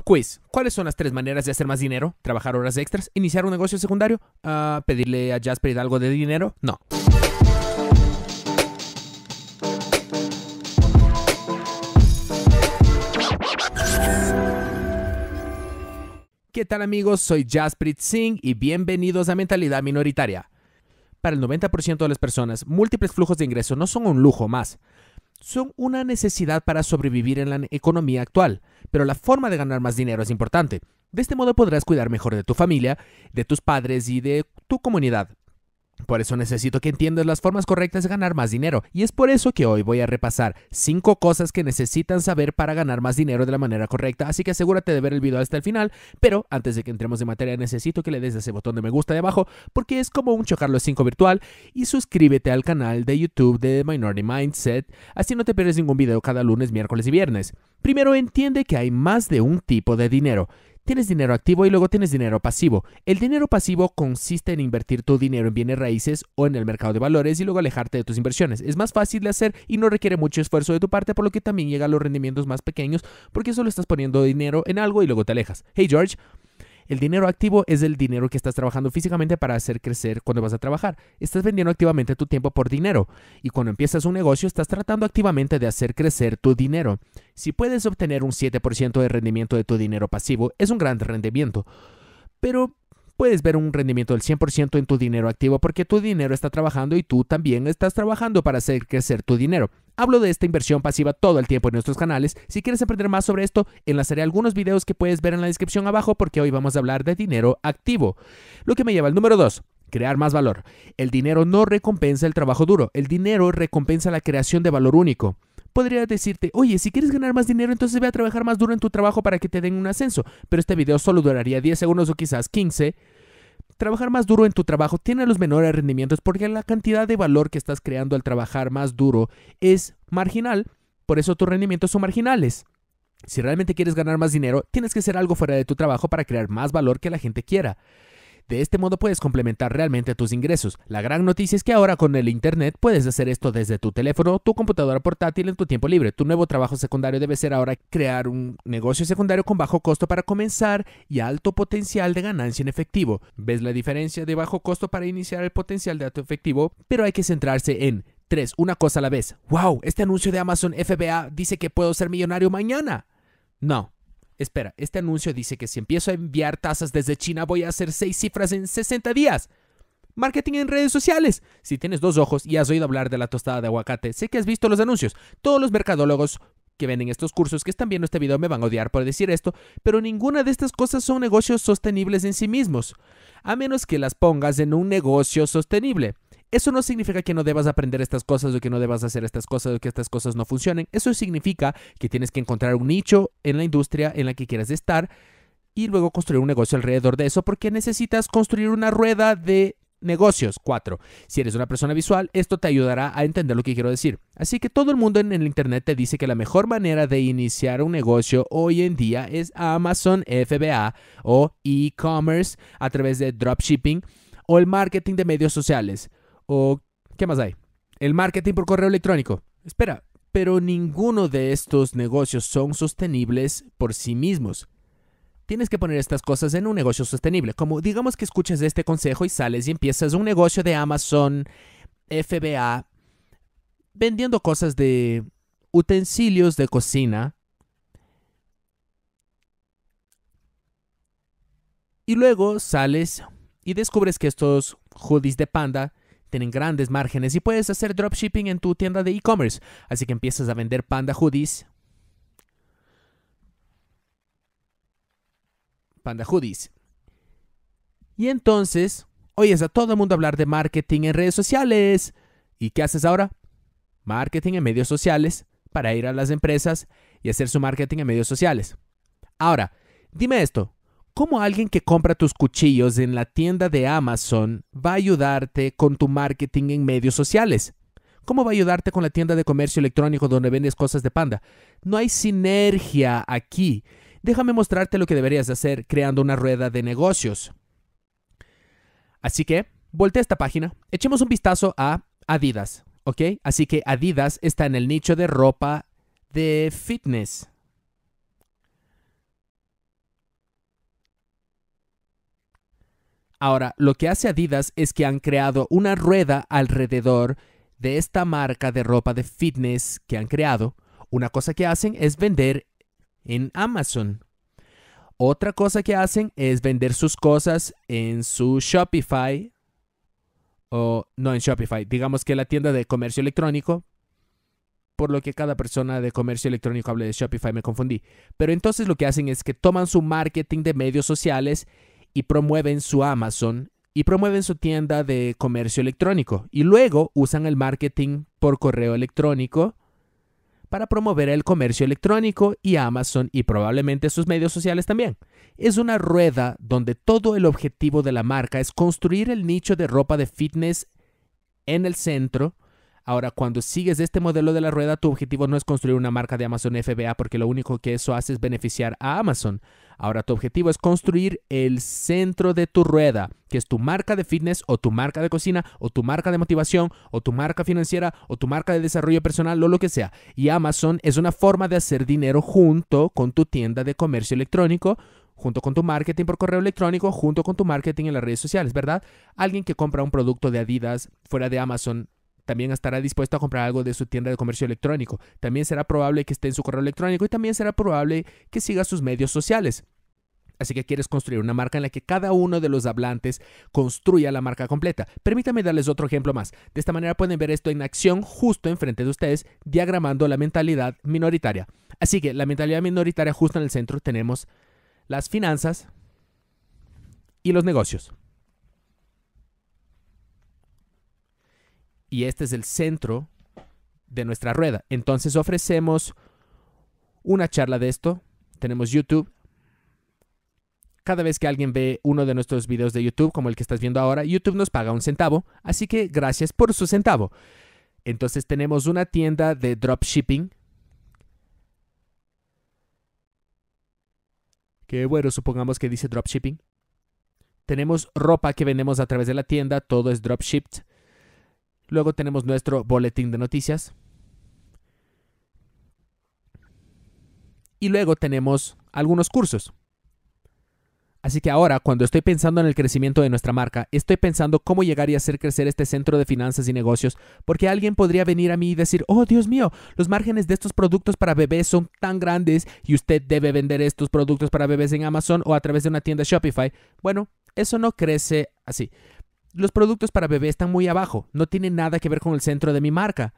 Quiz. ¿Cuáles son las tres maneras de hacer más dinero? ¿Trabajar horas extras? ¿Iniciar un negocio secundario? Ah, ¿Pedirle a Jasper algo de dinero? No. ¿Qué tal amigos? Soy Jasprit Singh y bienvenidos a Mentalidad Minoritaria. Para el 90% de las personas, múltiples flujos de ingreso no son un lujo más, son una necesidad para sobrevivir en la economía actual, pero la forma de ganar más dinero es importante. De este modo podrás cuidar mejor de tu familia, de tus padres y de tu comunidad. Por eso necesito que entiendas las formas correctas de ganar más dinero, y es por eso que hoy voy a repasar 5 cosas que necesitan saber para ganar más dinero de la manera correcta, así que asegúrate de ver el video hasta el final, pero antes de que entremos en materia necesito que le des ese botón de me gusta de abajo, porque es como un chocar los 5 virtual, y suscríbete al canal de YouTube de Minority Mindset, así no te pierdes ningún video cada lunes, miércoles y viernes. Primero entiende que hay más de un tipo de dinero, Tienes dinero activo y luego tienes dinero pasivo. El dinero pasivo consiste en invertir tu dinero en bienes raíces o en el mercado de valores y luego alejarte de tus inversiones. Es más fácil de hacer y no requiere mucho esfuerzo de tu parte, por lo que también llega a los rendimientos más pequeños porque solo estás poniendo dinero en algo y luego te alejas. Hey George, el dinero activo es el dinero que estás trabajando físicamente para hacer crecer cuando vas a trabajar. Estás vendiendo activamente tu tiempo por dinero. Y cuando empiezas un negocio, estás tratando activamente de hacer crecer tu dinero. Si puedes obtener un 7% de rendimiento de tu dinero pasivo, es un gran rendimiento. Pero puedes ver un rendimiento del 100% en tu dinero activo porque tu dinero está trabajando y tú también estás trabajando para hacer crecer tu dinero. Hablo de esta inversión pasiva todo el tiempo en nuestros canales. Si quieres aprender más sobre esto, enlazaré algunos videos que puedes ver en la descripción abajo porque hoy vamos a hablar de dinero activo. Lo que me lleva al número 2 crear más valor. El dinero no recompensa el trabajo duro, el dinero recompensa la creación de valor único. Podría decirte, oye, si quieres ganar más dinero, entonces ve a trabajar más duro en tu trabajo para que te den un ascenso, pero este video solo duraría 10 segundos o quizás 15 trabajar más duro en tu trabajo tiene los menores rendimientos porque la cantidad de valor que estás creando al trabajar más duro es marginal, por eso tus rendimientos son marginales. Si realmente quieres ganar más dinero, tienes que hacer algo fuera de tu trabajo para crear más valor que la gente quiera. De este modo puedes complementar realmente tus ingresos. La gran noticia es que ahora con el Internet puedes hacer esto desde tu teléfono, tu computadora portátil en tu tiempo libre. Tu nuevo trabajo secundario debe ser ahora crear un negocio secundario con bajo costo para comenzar y alto potencial de ganancia en efectivo. ¿Ves la diferencia de bajo costo para iniciar el potencial de alto efectivo? Pero hay que centrarse en tres, Una cosa a la vez. ¡Wow! Este anuncio de Amazon FBA dice que puedo ser millonario mañana. No, Espera, este anuncio dice que si empiezo a enviar tasas desde China voy a hacer seis cifras en 60 días. Marketing en redes sociales. Si tienes dos ojos y has oído hablar de la tostada de aguacate, sé que has visto los anuncios. Todos los mercadólogos que venden estos cursos que están viendo este video me van a odiar por decir esto, pero ninguna de estas cosas son negocios sostenibles en sí mismos, a menos que las pongas en un negocio sostenible. Eso no significa que no debas aprender estas cosas o que no debas hacer estas cosas o que estas cosas no funcionen. Eso significa que tienes que encontrar un nicho en la industria en la que quieras estar y luego construir un negocio alrededor de eso porque necesitas construir una rueda de negocios. Cuatro, si eres una persona visual, esto te ayudará a entender lo que quiero decir. Así que todo el mundo en el Internet te dice que la mejor manera de iniciar un negocio hoy en día es Amazon FBA o e-commerce a través de dropshipping o el marketing de medios sociales qué más hay? El marketing por correo electrónico. Espera, pero ninguno de estos negocios son sostenibles por sí mismos. Tienes que poner estas cosas en un negocio sostenible. Como digamos que escuchas este consejo y sales y empiezas un negocio de Amazon, FBA, vendiendo cosas de utensilios de cocina. Y luego sales y descubres que estos hoodies de panda tienen grandes márgenes y puedes hacer dropshipping en tu tienda de e-commerce. Así que empiezas a vender panda hoodies. Panda hoodies. Y entonces, oyes a todo el mundo hablar de marketing en redes sociales. ¿Y qué haces ahora? Marketing en medios sociales para ir a las empresas y hacer su marketing en medios sociales. Ahora, dime esto, ¿Cómo alguien que compra tus cuchillos en la tienda de Amazon va a ayudarte con tu marketing en medios sociales? ¿Cómo va a ayudarte con la tienda de comercio electrónico donde vendes cosas de panda? No hay sinergia aquí. Déjame mostrarte lo que deberías hacer creando una rueda de negocios. Así que, voltea esta página, echemos un vistazo a Adidas, ¿ok? Así que Adidas está en el nicho de ropa de fitness. Ahora, lo que hace Adidas es que han creado una rueda alrededor de esta marca de ropa de fitness que han creado. Una cosa que hacen es vender en Amazon. Otra cosa que hacen es vender sus cosas en su Shopify. O no en Shopify, digamos que la tienda de comercio electrónico. Por lo que cada persona de comercio electrónico hable de Shopify, me confundí. Pero entonces lo que hacen es que toman su marketing de medios sociales y promueven su Amazon y promueven su tienda de comercio electrónico y luego usan el marketing por correo electrónico para promover el comercio electrónico y Amazon y probablemente sus medios sociales también. Es una rueda donde todo el objetivo de la marca es construir el nicho de ropa de fitness en el centro. Ahora, cuando sigues este modelo de la rueda, tu objetivo no es construir una marca de Amazon FBA porque lo único que eso hace es beneficiar a Amazon. Ahora tu objetivo es construir el centro de tu rueda, que es tu marca de fitness o tu marca de cocina o tu marca de motivación o tu marca financiera o tu marca de desarrollo personal o lo que sea. Y Amazon es una forma de hacer dinero junto con tu tienda de comercio electrónico, junto con tu marketing por correo electrónico, junto con tu marketing en las redes sociales, ¿verdad? Alguien que compra un producto de Adidas fuera de Amazon también estará dispuesto a comprar algo de su tienda de comercio electrónico. También será probable que esté en su correo electrónico y también será probable que siga sus medios sociales. Así que quieres construir una marca en la que cada uno de los hablantes construya la marca completa. Permítame darles otro ejemplo más. De esta manera pueden ver esto en acción justo enfrente de ustedes, diagramando la mentalidad minoritaria. Así que la mentalidad minoritaria justo en el centro tenemos las finanzas y los negocios. Y este es el centro de nuestra rueda. Entonces ofrecemos una charla de esto. Tenemos YouTube, cada vez que alguien ve uno de nuestros videos de YouTube, como el que estás viendo ahora, YouTube nos paga un centavo, así que gracias por su centavo. Entonces tenemos una tienda de dropshipping. Que bueno, supongamos que dice dropshipping. Tenemos ropa que vendemos a través de la tienda, todo es dropshipped. Luego tenemos nuestro boletín de noticias. Y luego tenemos algunos cursos. Así que ahora, cuando estoy pensando en el crecimiento de nuestra marca, estoy pensando cómo llegar y hacer crecer este centro de finanzas y negocios, porque alguien podría venir a mí y decir, oh Dios mío, los márgenes de estos productos para bebés son tan grandes y usted debe vender estos productos para bebés en Amazon o a través de una tienda Shopify. Bueno, eso no crece así. Los productos para bebés están muy abajo, no tienen nada que ver con el centro de mi marca.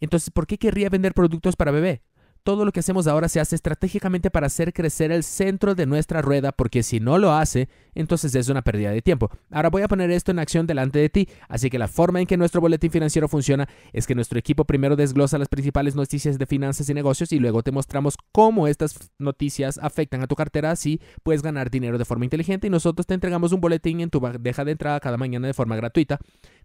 Entonces, ¿por qué querría vender productos para bebé? todo lo que hacemos ahora se hace estratégicamente para hacer crecer el centro de nuestra rueda, porque si no lo hace, entonces es una pérdida de tiempo. Ahora voy a poner esto en acción delante de ti, así que la forma en que nuestro boletín financiero funciona es que nuestro equipo primero desglosa las principales noticias de finanzas y negocios y luego te mostramos cómo estas noticias afectan a tu cartera, así puedes ganar dinero de forma inteligente y nosotros te entregamos un boletín en tu bandeja de entrada cada mañana de forma gratuita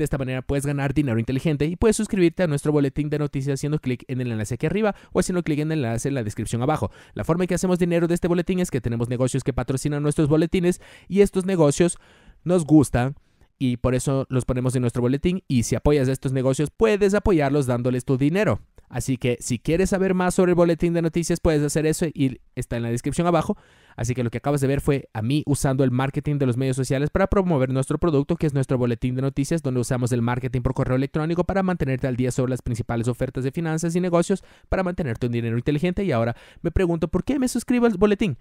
de esta manera puedes ganar dinero inteligente y puedes suscribirte a nuestro boletín de noticias haciendo clic en el enlace aquí arriba o haciendo clic en el enlace en la descripción abajo. La forma en que hacemos dinero de este boletín es que tenemos negocios que patrocinan nuestros boletines y estos negocios nos gustan y por eso los ponemos en nuestro boletín y si apoyas a estos negocios puedes apoyarlos dándoles tu dinero. Así que si quieres saber más sobre el boletín de noticias puedes hacer eso y está en la descripción abajo. Así que lo que acabas de ver fue a mí usando el marketing de los medios sociales para promover nuestro producto, que es nuestro boletín de noticias, donde usamos el marketing por correo electrónico para mantenerte al día sobre las principales ofertas de finanzas y negocios, para mantenerte un dinero inteligente. Y ahora me pregunto, ¿por qué me suscribo al boletín?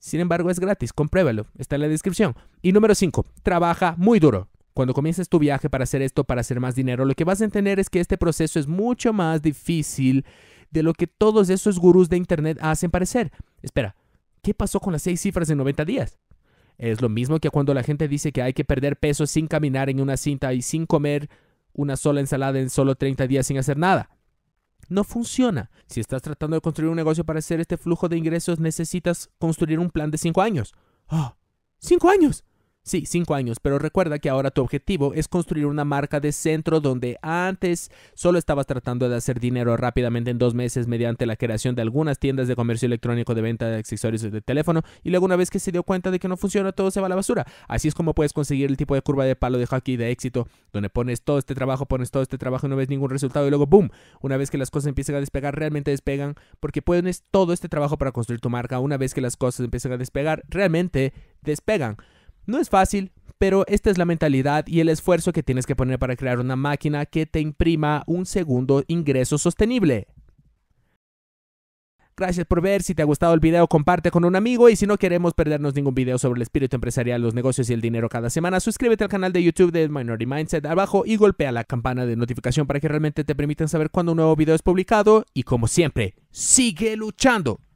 Sin embargo, es gratis, compruébalo, está en la descripción. Y número 5, trabaja muy duro. Cuando comiences tu viaje para hacer esto, para hacer más dinero, lo que vas a entender es que este proceso es mucho más difícil de lo que todos esos gurús de Internet hacen parecer. Espera, ¿Qué pasó con las seis cifras en 90 días? Es lo mismo que cuando la gente dice que hay que perder peso sin caminar en una cinta y sin comer una sola ensalada en solo 30 días sin hacer nada. No funciona. Si estás tratando de construir un negocio para hacer este flujo de ingresos, necesitas construir un plan de 5 años. ¡Oh! ¡Ah! ¡5 años! Sí, cinco años, pero recuerda que ahora tu objetivo es construir una marca de centro donde antes solo estabas tratando de hacer dinero rápidamente en dos meses mediante la creación de algunas tiendas de comercio electrónico de venta de accesorios de teléfono y luego una vez que se dio cuenta de que no funciona todo se va a la basura. Así es como puedes conseguir el tipo de curva de palo de hockey de éxito donde pones todo este trabajo, pones todo este trabajo y no ves ningún resultado y luego boom, una vez que las cosas empiezan a despegar realmente despegan porque pones todo este trabajo para construir tu marca, una vez que las cosas empiezan a despegar realmente despegan. No es fácil, pero esta es la mentalidad y el esfuerzo que tienes que poner para crear una máquina que te imprima un segundo ingreso sostenible. Gracias por ver, si te ha gustado el video comparte con un amigo y si no queremos perdernos ningún video sobre el espíritu empresarial, los negocios y el dinero cada semana, suscríbete al canal de YouTube de Minority Mindset abajo y golpea la campana de notificación para que realmente te permitan saber cuando un nuevo video es publicado y como siempre, sigue luchando.